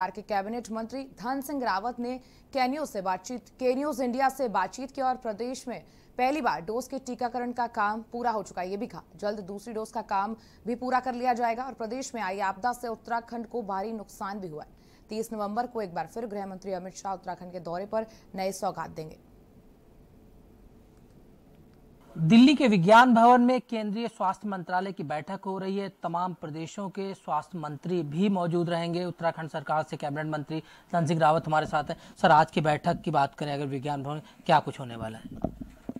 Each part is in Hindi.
बिहार के कैबिनेट मंत्री धन सिंह रावत ने कैनियो से बातचीत केनियोज इंडिया से बातचीत की और प्रदेश में पहली बार डोज के टीकाकरण का काम पूरा हो चुका है ये भी कहा जल्द दूसरी डोज का काम भी पूरा कर लिया जाएगा और प्रदेश में आई आपदा से उत्तराखंड को भारी नुकसान भी हुआ है तीस नवम्बर को एक बार फिर गृह मंत्री अमित शाह उत्तराखंड के दौरे पर नए सौगात देंगे दिल्ली के विज्ञान भवन में केंद्रीय स्वास्थ्य मंत्रालय की बैठक हो रही है तमाम प्रदेशों के स्वास्थ्य मंत्री भी मौजूद रहेंगे उत्तराखंड सरकार से कैबिनेट मंत्री धन सिंह रावत हमारे साथ हैं सर आज की बैठक की बात करें अगर विज्ञान भवन क्या कुछ होने वाला है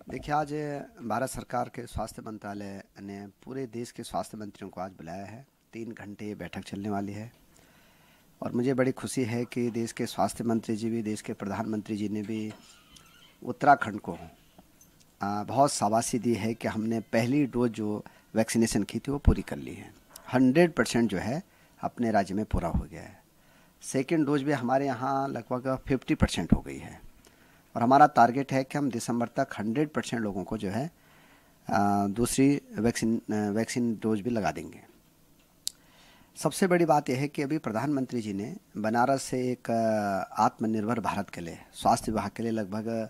देखिए आज भारत सरकार के स्वास्थ्य मंत्रालय ने पूरे देश के स्वास्थ्य मंत्रियों को आज बुलाया है तीन घंटे ये बैठक चलने वाली है और मुझे बड़ी खुशी है कि देश के स्वास्थ्य मंत्री जी भी देश के प्रधानमंत्री जी ने भी उत्तराखंड को बहुत शाबाशी दी है कि हमने पहली डोज जो वैक्सीनेशन की थी वो पूरी कर ली है हंड्रेड परसेंट जो है अपने राज्य में पूरा हो गया है सेकेंड डोज भी हमारे यहाँ लगभग फिफ्टी परसेंट हो गई है और हमारा टारगेट है कि हम दिसंबर तक हंड्रेड परसेंट लोगों को जो है दूसरी वैक्सीन वैक्सीन डोज भी लगा देंगे सबसे बड़ी बात यह है कि अभी प्रधानमंत्री जी ने बनारस से एक आत्मनिर्भर भारत के लिए स्वास्थ्य विभाग के लिए लगभग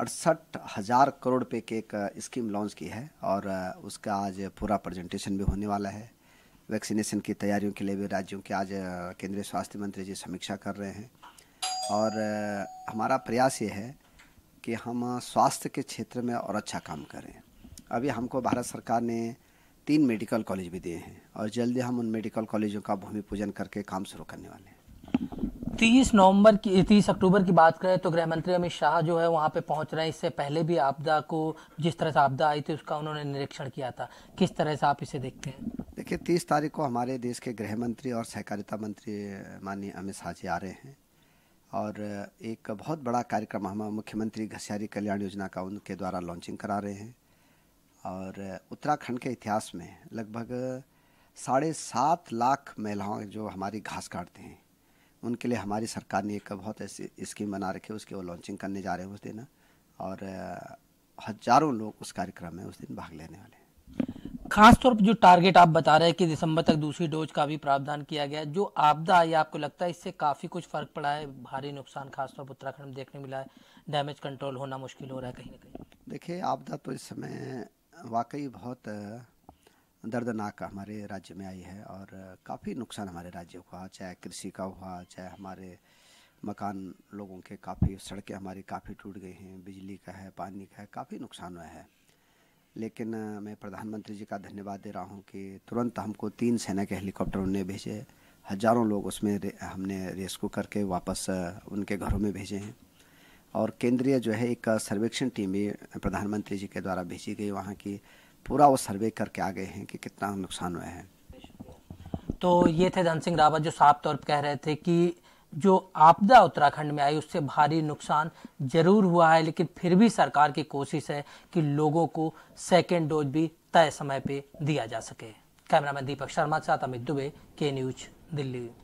अड़सठ हज़ार करोड़ रुपये की एक स्कीम लॉन्च की है और उसका आज पूरा प्रेजेंटेशन भी होने वाला है वैक्सीनेशन की तैयारियों के लिए भी राज्यों के आज केंद्रीय स्वास्थ्य मंत्री जी समीक्षा कर रहे हैं और हमारा प्रयास ये है कि हम स्वास्थ्य के क्षेत्र में और अच्छा काम करें अभी हमको भारत सरकार ने तीन मेडिकल कॉलेज भी दिए हैं और जल्दी हम उन मेडिकल कॉलेजों का भूमि पूजन करके काम शुरू करने वाले हैं तीस नवंबर की तीस अक्टूबर की बात करें तो गृह मंत्री अमित शाह जो है वहाँ पे पहुँच रहे हैं इससे पहले भी आपदा को जिस तरह से आपदा आई थी उसका उन्होंने निरीक्षण किया था किस तरह से आप इसे देखते हैं देखिए तीस तारीख को हमारे देश के गृह मंत्री और सहकारिता मंत्री माननीय अमित शाह जी आ रहे हैं और एक बहुत बड़ा कार्यक्रम हम मुख्यमंत्री घसियारी कल्याण योजना का उनके द्वारा लॉन्चिंग करा रहे हैं और उत्तराखंड के इतिहास में लगभग साढ़े सात लाख महिलाओं जो हमारी घास काटते हैं उनके लिए हमारी सरकार ने एक बहुत ऐसी स्कीम बना रखी है उसकी वो लॉन्चिंग करने जा रहे हैं उस दिन और हजारों लोग उस कार्यक्रम में उस दिन भाग लेने वाले हैं खासतौर पर जो टारगेट आप बता रहे हैं कि दिसंबर तक दूसरी डोज का भी प्रावधान किया गया जो आपदा आई आपको लगता है इससे काफ़ी कुछ फर्क पड़ा है भारी नुकसान खासतौर पर उत्तराखंड में देखने मिला है डैमेज कंट्रोल होना मुश्किल हो रहा है कहीं ना कहीं देखिए आपदा तो इस समय वाकई बहुत दर्दनाक हमारे राज्य में आई है और काफ़ी नुकसान हमारे राज्य को हुआ चाहे कृषि का हुआ चाहे हमारे मकान लोगों के काफ़ी सड़कें हमारी काफ़ी टूट गई हैं बिजली का है पानी का है काफ़ी नुकसान हुआ है लेकिन मैं प्रधानमंत्री जी का धन्यवाद दे रहा हूँ कि तुरंत हमको तीन सेना के हेलीकॉप्टर उन्हें भेजे हज़ारों लोग उसमें रे, हमने रेस्क्यू करके वापस उनके घरों में भेजे हैं और केंद्रीय जो है एक सर्वेक्षण टीम भी प्रधानमंत्री जी के द्वारा भेजी गई वहाँ की पूरा वो सर्वे करके आ गए हैं कि कितना नुकसान हुआ है तो ये थे धन सिंह रावत जो साफ तौर पर कह रहे थे कि जो आपदा उत्तराखंड में आई उससे भारी नुकसान जरूर हुआ है लेकिन फिर भी सरकार की कोशिश है कि लोगों को सेकेंड डोज भी तय समय पे दिया जा सके कैमरामैन दीपक शर्मा के साथ अमित दुबे के न्यूज दिल्ली